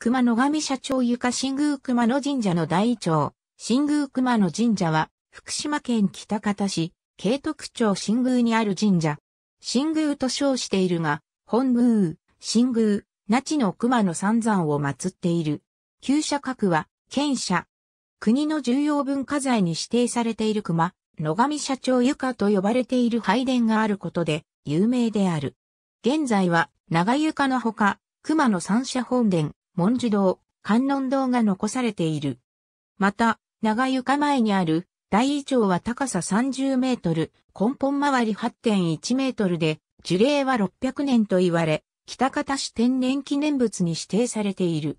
熊野上社長ゆか新宮熊野神社の大長、新宮熊野神社は、福島県北方市、慶徳町新宮にある神社。新宮と称しているが、本宮、新宮、那智の熊野三山を祀っている。旧社格は、県社。国の重要文化財に指定されている熊、野上社長床と呼ばれている拝殿があることで、有名である。現在は、長床のほか、熊野三社本殿、文殊堂、観音堂が残されている。また、長床前にある大イ町は高さ30メートル、根本周り8.1メートルで、樹齢は600年と言われ、北方市天然記念物に指定されている。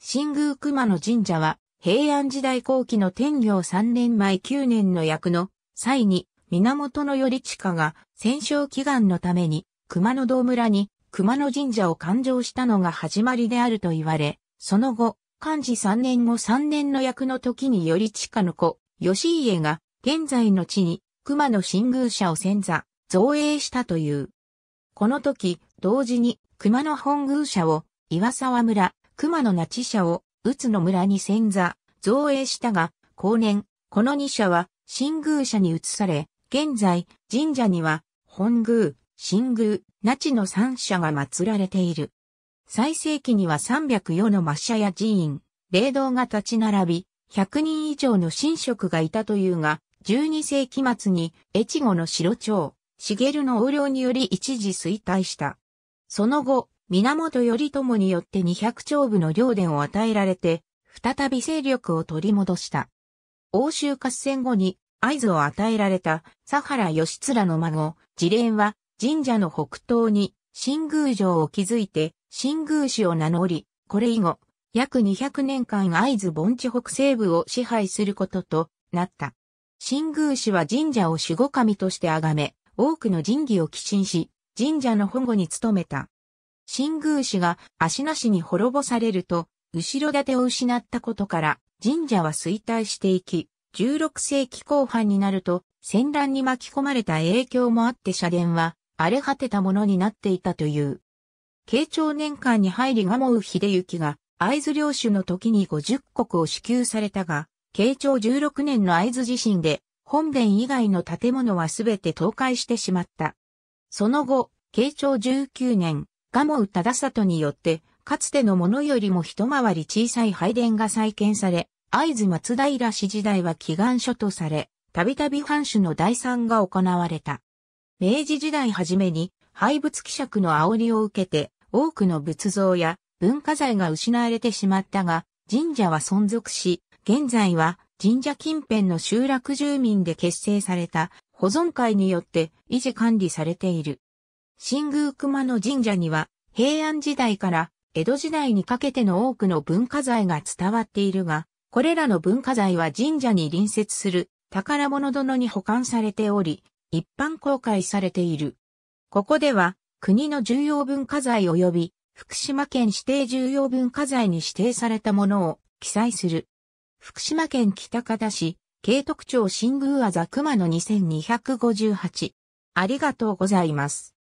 新宮熊野神社は、平安時代後期の天行3年前9年の役の際に、源頼親が戦勝祈願のために熊野道村に熊野神社を勘定したのが始まりであると言われ、その後、漢字3年後3年の役の時により近の子、吉家が、現在の地に、熊野新宮社を潜座、造営したという。この時、同時に、熊野本宮社を、岩沢村、熊野那智社を、宇都野村に潜座、造営したが、後年、この2社は、新宮社に移され、現在、神社には、本宮、新宮、那智の三社が祀られている。最盛期には304の抹社や寺院、霊堂が立ち並び、100人以上の神職がいたというが、12世紀末に越後の城町、茂の横領により一時衰退した。その後、源頼朝によって200丁部の領伝を与えられて、再び勢力を取り戻した。欧州合戦後に合図を与えられた佐原義貫の孫、次連は神社の北東に新宮城を築いて新宮市を名乗り、これ以後、約200年間合図盆地北西部を支配することとなった。新宮市は神社を守護神として崇め、多くの神器を寄進し、神社の保護に努めた。新宮市が足なしに滅ぼされると、後ろ盾を失ったことから、神社は衰退していき、16世紀後半になると、戦乱に巻き込まれた影響もあって社殿は荒れ果てたものになっていたという。慶長年間に入り蒲生秀行が会津領主の時に50国を支給されたが、慶長16年の会津地震で本殿以外の建物はすべて倒壊してしまった。その後、慶長19年、蒲生忠里によって、かつてのものよりも一回り小さい拝殿が再建され、会津松平氏時代は祈願書とされ、たびたび藩主の第三が行われた。明治時代初めに廃仏希釈の煽りを受けて多くの仏像や文化財が失われてしまったが神社は存続し、現在は神社近辺の集落住民で結成された保存会によって維持管理されている。新宮熊野神社には平安時代から江戸時代にかけての多くの文化財が伝わっているが、これらの文化財は神社に隣接する宝物殿に保管されており、一般公開されている。ここでは、国の重要文化財及び福島県指定重要文化財に指定されたものを記載する。福島県北方市、慶徳町新宮あざ熊野2258。ありがとうございます。